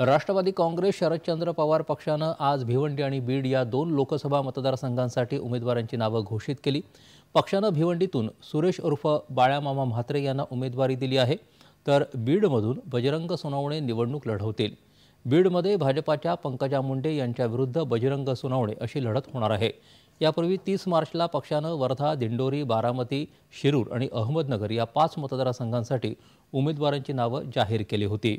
राष्ट्रवादी काँग्रेस शरदचंद्र पवार पक्षानं आज भिवंडी आणि बीड या दोन लोकसभा मतदारसंघांसाठी उमेदवारांची नावं घोषित केली पक्षानं भिवंडीतून सुरेश उर्फ बाळ्यामामा म्हात्रे यांना उमेदवारी दिली आहे तर बीडमधून बजरंग सोनवणे निवडणूक लढवतील बीडमध्ये भाजपाच्या पंकजा मुंडे यांच्याविरुद्ध बजरंग सोनवणे अशी लढत होणार आहे यापूर्वी तीस मार्चला पक्षानं वर्धा दिंडोरी बारामती शिरूर आणि अहमदनगर या पाच मतदारसंघांसाठी उमेदवारांची नावं जाहीर केली होती